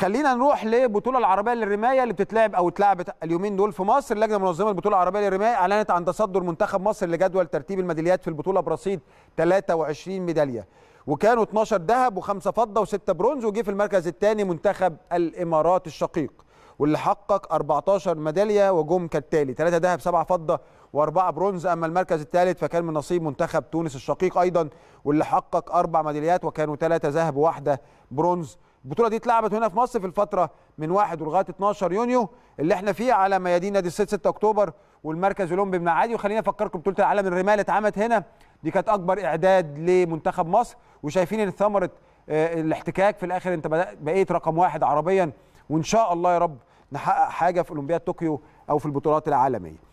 خلينا نروح لبطولة العربيه للرمايه اللي بتتلعب او اتلعبت اليومين دول في مصر اللجنه المنظمه للبطوله العربيه للرمايه اعلنت عن تصدر منتخب مصر لجدول ترتيب الميداليات في البطوله برصيد 23 ميداليه وكانوا 12 ذهب وخمسه فضه وسته برونز وجه في المركز الثاني منتخب الامارات الشقيق واللي حقق 14 ميداليه وجم كالتالي 3 ذهب 7 فضه و و4 برونز اما المركز الثالث فكان من نصيب منتخب تونس الشقيق ايضا واللي حقق اربع ميداليات وكانوا 3 ذهب وواحده برونز البطوله دي اتلعبت هنا في مصر في الفتره من 1 ولغايه 12 يونيو اللي احنا فيه على ميادين نادي السيد 6 اكتوبر والمركز الاولمبي بن عادي وخلينا افكركم بطوله العالم الرمال اللي اتعملت هنا دي كانت اكبر اعداد لمنتخب مصر وشايفين ان ثمره آه، الاحتكاك في الاخر انت بقيت رقم واحد عربيا وان شاء الله يا رب نحقق حاجه في اولمبياد طوكيو او في البطولات العالميه